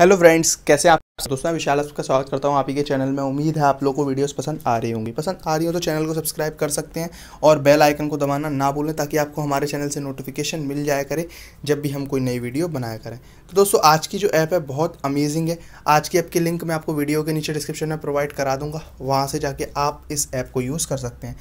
hello friends कैसे आप दोस्तों विशाल आपका स्वागत करता हूँ आप ही के चैनल में उम्मीद है आप लोगों को वीडियोस पसंद आ रही होंगी पसंद आ रही हो तो चैनल को सब्सक्राइब कर सकते हैं और बेल आइकन को दबाना ना भूलें ताकि आपको हमारे चैनल से नोटिफिकेशन मिल जाया करे जब भी हम कोई नई वीडियो बनाया करें तो दोस्तों आज की जो ऐप है बहुत अमेजिंग है आज की ऐप की लिंक मैं आपको वीडियो के नीचे डिस्क्रिप्शन में प्रोवाइड करा दूँगा वहाँ से जाके आप इस ऐप को यूज़ कर सकते हैं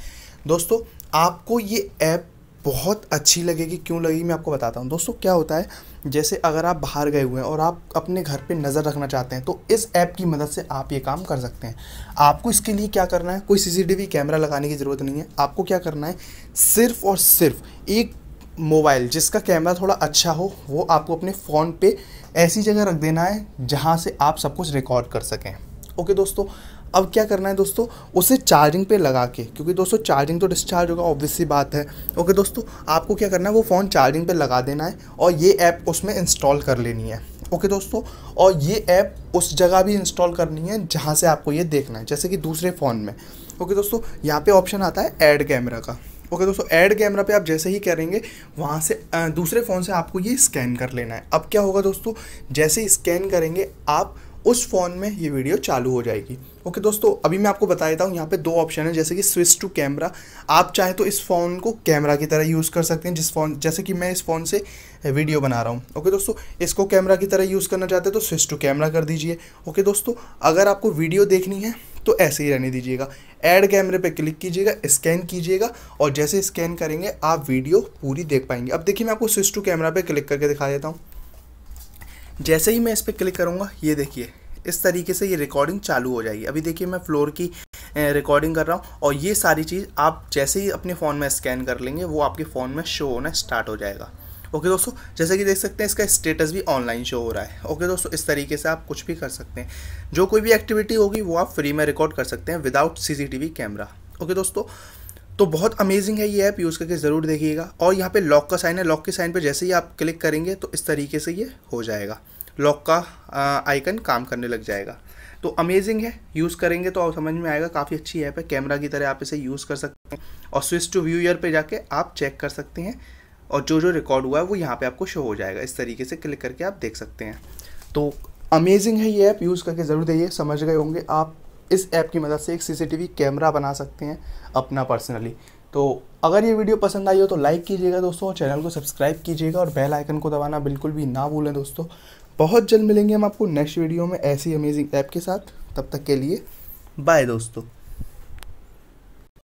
दोस्तों आपको ये ऐप बहुत अच्छी लगेगी क्यों लगेगी मैं आपको बताता हूँ दोस्तों क्या होता है जैसे अगर आप बाहर गए हुए हैं और आप अपने घर पे नज़र रखना चाहते हैं तो इस ऐप की मदद से आप ये काम कर सकते हैं आपको इसके लिए क्या करना है कोई सीसीटीवी कैमरा लगाने की ज़रूरत नहीं है आपको क्या करना है सिर्फ और सिर्फ एक मोबाइल जिसका कैमरा थोड़ा अच्छा हो वो आपको अपने फ़ोन पे ऐसी जगह रख देना है जहाँ से आप सब कुछ रिकॉर्ड कर सकें ओके दोस्तों अब क्या करना है दोस्तों उसे चार्जिंग पे लगा के क्योंकि दोस्तों चार्जिंग तो डिस्चार्ज होगा ऑब्वियसली बात है ओके दोस्तों आपको क्या करना है वो फ़ोन चार्जिंग पे लगा देना है और ये ऐप उसमें इंस्टॉल कर लेनी है ओके दोस्तों और ये ऐप उस जगह भी इंस्टॉल करनी है जहाँ से आपको ये देखना है जैसे कि दूसरे फ़ोन में ओके दोस्तों यहाँ पर ऑप्शन आता है ऐड कैमरा का ओके दोस्तों ऐड कैमरा पे आप जैसे ही करेंगे वहाँ से दूसरे फ़ोन से आपको ये स्कैन कर लेना है अब क्या होगा दोस्तों जैसे स्कैन करेंगे आप उस फ़ोन में ये वीडियो चालू हो जाएगी ओके okay, दोस्तों अभी मैं आपको बता देता हूँ यहाँ पे दो ऑप्शन है जैसे कि स्विच टू कैमरा आप चाहे तो इस फ़ोन को कैमरा की तरह यूज़ कर सकते हैं जिस फ़ोन जैसे कि मैं इस फ़ोन से वीडियो बना रहा हूँ ओके okay, दोस्तों इसको कैमरा की तरह यूज़ करना चाहते हैं तो स्विच टू कैमरा कर दीजिए ओके okay, दोस्तों अगर आपको वीडियो देखनी है तो ऐसे ही रहने दीजिएगा ऐड कैमरे पर क्लिक कीजिएगा स्कैन कीजिएगा और जैसे स्कैन करेंगे आप वीडियो पूरी देख पाएंगे अब देखिए मैं आपको स्विच टू कैमरा पर क्लिक करके दिखा देता हूँ जैसे ही मैं इस पर क्लिक करूँगा ये देखिए इस तरीके से ये रिकॉर्डिंग चालू हो जाएगी अभी देखिए मैं फ्लोर की रिकॉर्डिंग कर रहा हूँ और ये सारी चीज़ आप जैसे ही अपने फ़ोन में स्कैन कर लेंगे वो आपके फ़ोन में शो होना स्टार्ट हो जाएगा ओके दोस्तों जैसे कि देख सकते हैं इसका स्टेटस भी ऑनलाइन शो हो रहा है ओके दोस्तों इस तरीके से आप कुछ भी कर सकते हैं जो कोई भी एक्टिविटी होगी वो आप फ्री में रिकॉर्ड कर सकते हैं विदाउट सीसीटीवी कैमरा ओके दोस्तों तो बहुत अमेजिंग है ये ऐप यूज़ करके ज़रूर देखिएगा और यहाँ पे लॉक का साइन है लॉक के साइन पे जैसे ही आप क्लिक करेंगे तो इस तरीके से ये हो जाएगा लॉक का आइकन काम करने लग जाएगा तो अमेजिंग है यूज़ करेंगे तो समझ में आएगा काफ़ी अच्छी ऐप है कैमरा की तरह आप इसे यूज़ कर सकते हैं और स्विच टू व्यू ईयर पर जाके आप चेक कर सकते हैं और जो जो रिकॉर्ड हुआ है वो यहाँ पे आपको शो हो जाएगा इस तरीके से क्लिक करके आप देख सकते हैं तो अमेजिंग है ये ऐप यूज़ करके ज़रूर देखिए समझ गए होंगे आप इस ऐप की मदद से एक सीसीटीवी कैमरा बना सकते हैं अपना पर्सनली तो अगर ये वीडियो पसंद आई हो तो लाइक कीजिएगा दोस्तों और चैनल को सब्सक्राइब कीजिएगा और बेल आइकन को दबाना बिल्कुल भी ना भूलें दोस्तों बहुत जल्द मिलेंगे हम आपको नेक्स्ट वीडियो में ऐसी अमेजिंग ऐप के साथ तब तक के लिए बाय दोस्तों